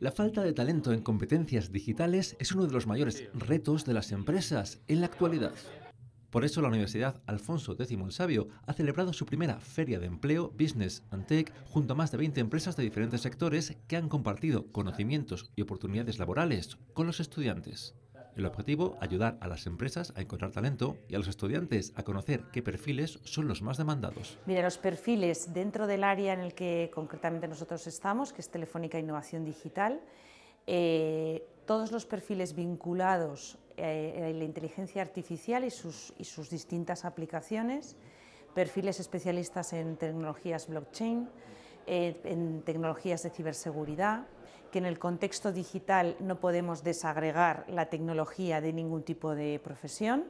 La falta de talento en competencias digitales es uno de los mayores retos de las empresas en la actualidad. Por eso la Universidad Alfonso X el Sabio ha celebrado su primera feria de empleo, Business and Tech, junto a más de 20 empresas de diferentes sectores que han compartido conocimientos y oportunidades laborales con los estudiantes. El objetivo, ayudar a las empresas a encontrar talento y a los estudiantes a conocer qué perfiles son los más demandados. Mira, los perfiles dentro del área en el que concretamente nosotros estamos, que es Telefónica e Innovación Digital, eh, todos los perfiles vinculados eh, a la inteligencia artificial y sus, distintas aplicaciones, perfiles especialistas en tecnologías blockchain, eh, en tecnologías de ciberseguridad, que en el contexto digital no podemos desagregar la tecnología de ningún tipo de profesión.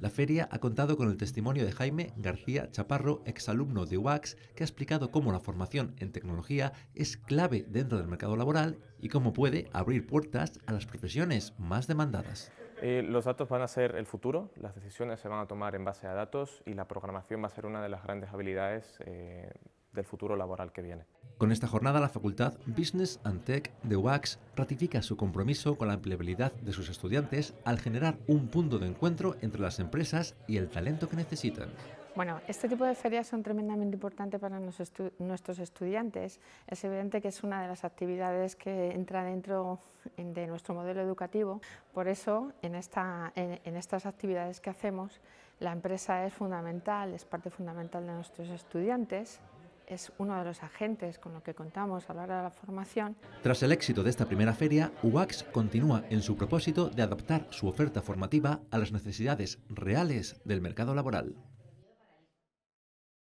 La feria ha contado con el testimonio de Jaime García Chaparro, exalumno de UAX, que ha explicado cómo la formación en tecnología es clave dentro del mercado laboral y cómo puede abrir puertas a las profesiones más demandadas. Eh, los datos van a ser el futuro, las decisiones se van a tomar en base a datos y la programación va a ser una de las grandes habilidades eh, del futuro laboral que viene. Con esta jornada, la Facultad Business and Tech de UAX ratifica su compromiso con la empleabilidad de sus estudiantes al generar un punto de encuentro entre las empresas y el talento que necesitan. Bueno, este tipo de ferias son tremendamente importantes para nuestros estudiantes. Es evidente que es una de las actividades que entra dentro de nuestro modelo educativo. Por eso, en estas actividades que hacemos, la empresa es fundamental, es parte fundamental de nuestros estudiantes es uno de los agentes con los que contamos a la hora de la formación. Tras el éxito de esta primera feria, UAX continúa en su propósito de adaptar su oferta formativa a las necesidades reales del mercado laboral.